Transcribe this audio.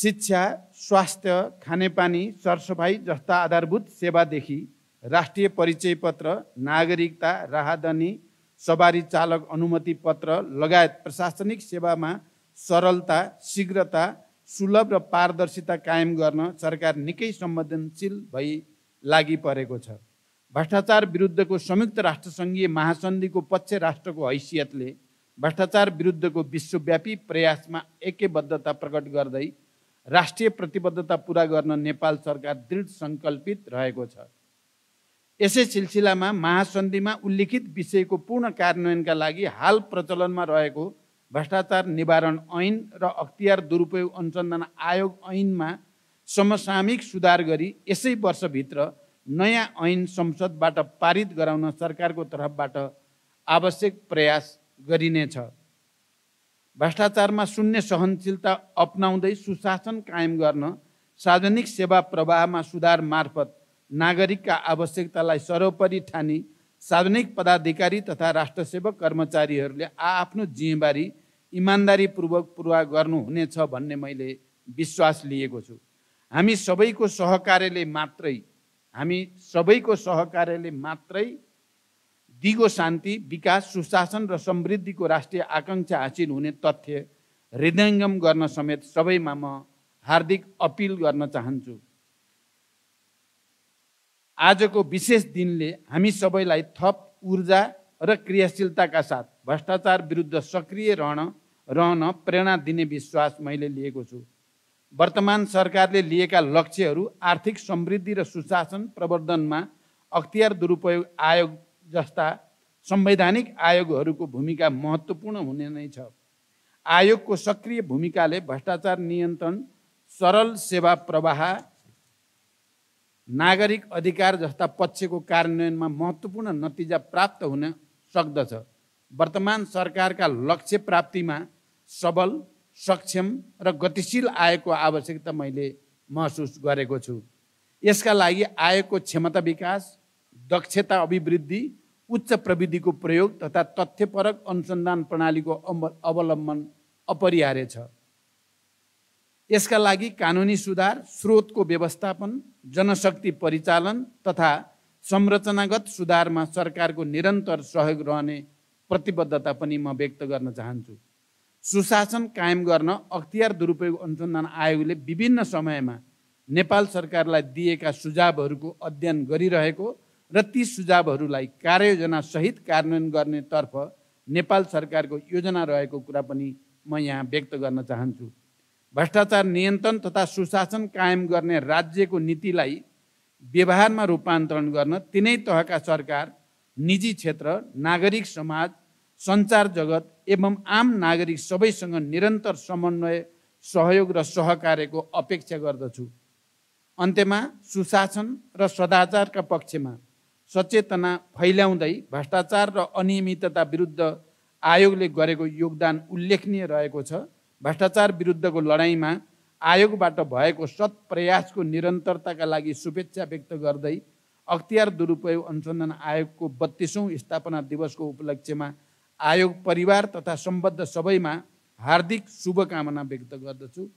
शिक्षा स्वास्थ्य खानेपानी सरसफाइ जस्ता आधारभूत सेवादेखि राष्ट्रिय परिचय पत्र नागरिकता राहदानी सवारी चालक अनुमति पत्र लगायत प्रशासनिक सेवामा सरलता शीघ्रता सुलभ र पारदर्शिता कायम गर्न सरकार निकै संवेदनशील भई लागि परेको छ भ्रष्टाचार विरुद्धको संयुक्त राष्ट्रसङ्घीय महासन्धिको पक्ष राष्ट्रको हैसियतले भ्रष्टाचार विरुद्धको विश्वव्यापी प्रयासमा एकैबद्धता प्रकट गर्दै राष्ट्रिय प्रतिबद्धता पुरा गर्न नेपाल सरकार दृढ सङ्कल्पित रहेको छ यसै सिलसिलामा महासन्धिमा उल्लिखित विषयको पूर्ण कार्यान्वयनका लागि हाल प्रचलनमा रहेको भ्रष्टाचार निवारण ऐन र अख्तियार दुरुपयोग अनुसन्धान आयोग ऐनमा समसामयिक सुधार गरी यसै वर्षभित्र नयाँ ऐन संसदबाट पारित गराउन सरकारको तर्फबाट आवश्यक प्रयास गरिनेछ भ्रष्टाचारमा शून्य सहनशीलता अप्नाउँदै सुशासन कायम गर्न सार्वजनिक सेवा प्रवाहमा सुधार मार्फत नागरिकका आवश्यकतालाई सर्वोपरि ठानी सार्वजनिक पदाधिकारी तथा राष्ट्रसेवक कर्मचारीहरूले आआफ्नो जिम्मेवारी इमान्दारीपूर्वक पुरा गर्नुहुनेछ भन्ने मैले विश्वास लिएको छु हामी सबैको सहकार्यले मात्रै हामी सबैको सहकार्यले मात्रै दिगो शान्ति विकास सुशासन र समृद्धिको राष्ट्रिय आकाङ्क्षा हासिल हुने तथ्य हृदयङ्गम गर्न समेत सबैमा म हार्दिक अपिल गर्न चाहन्छु आजको विशेष दिनले हामी सबैलाई थप ऊर्जा र क्रियाशीलताका साथ भ्रष्टाचार विरुद्ध सक्रिय रहन रहन प्रेरणा दिने विश्वास मैले लिएको छु वर्तमान सरकारले लिएका लक्ष्यहरू आर्थिक समृद्धि र सुशासन प्रवर्धनमा अख्तियार दुरुपयोग आयोग जस्ता संवैधानिक आयोगहरूको भूमिका महत्त्वपूर्ण हुने नै छ आयोगको सक्रिय भूमिकाले भ्रष्टाचार नियन्त्रण सरल सेवा प्रवाह नागरिक अधिकार जस्ता पक्षको कार्यान्वयनमा महत्त्वपूर्ण नतिजा प्राप्त हुन सक्दछ वर्तमान सरकारका लक्ष्य प्राप्तिमा सबल सक्षम र गतिशील आयोगको आवश्यकता मैले महसुस गरेको छु यसका लागि आयोगको क्षमता विकास दक्षता अभिवृद्धि उच्च प्रविधिको प्रयोग तथा तथ्यपरक अनुसन्धान प्रणालीको अवलम्बन अपरिहार्य छ यसका लागि कानुनी सुधार स्रोतको व्यवस्थापन जनशक्ति परिचालन तथा संरचनागत सुधारमा सरकारको निरन्तर सहयोग रहने प्रतिबद्धता पनि म व्यक्त गर्न चाहन्छु सुशासन कायम गर्न अख्तियार दुरुपयोग अनुसन्धान आयोगले विभिन्न समयमा नेपाल सरकारलाई दिएका सुझावहरूको अध्ययन गरिरहेको र ती सुझावहरूलाई कार्ययोजनासहित कार्यान्वयन गर्नेतर्फ नेपाल सरकारको योजना रहेको कुरा पनि म यहाँ व्यक्त गर्न चाहन्छु भ्रष्टाचार नियन्त्रण तथा सुशासन कायम गर्ने राज्यको नीतिलाई व्यवहारमा रूपान्तरण गर्न तिनै तहका सरकार निजी क्षेत्र नागरिक समाज सञ्चार जगत एवं आम नागरिक सबैसँग निरन्तर समन्वय सहयोग र सहकार्यको अपेक्षा गर्दछु अन्त्यमा सुशासन र सदाचारका पक्षमा सचेतना फैल्याउँदै भ्रष्टाचार र अनियमितता विरुद्ध आयोगले गरेको योगदान उल्लेखनीय रहेको छ भ्रष्टाचार विरुद्धको लडाइँमा आयोगबाट भएको सत् प्रयासको निरन्तरताका लागि शुभेच्छा व्यक्त गर्दै अख्तियार दुरुपयोग अनुसन्धान आयोगको बत्तिसौँ स्थापना दिवसको उपलक्ष्यमा आयोग परिवार तथा सम्बद्ध सबैमा हार्दिक शुभकामना व्यक्त गर्दछु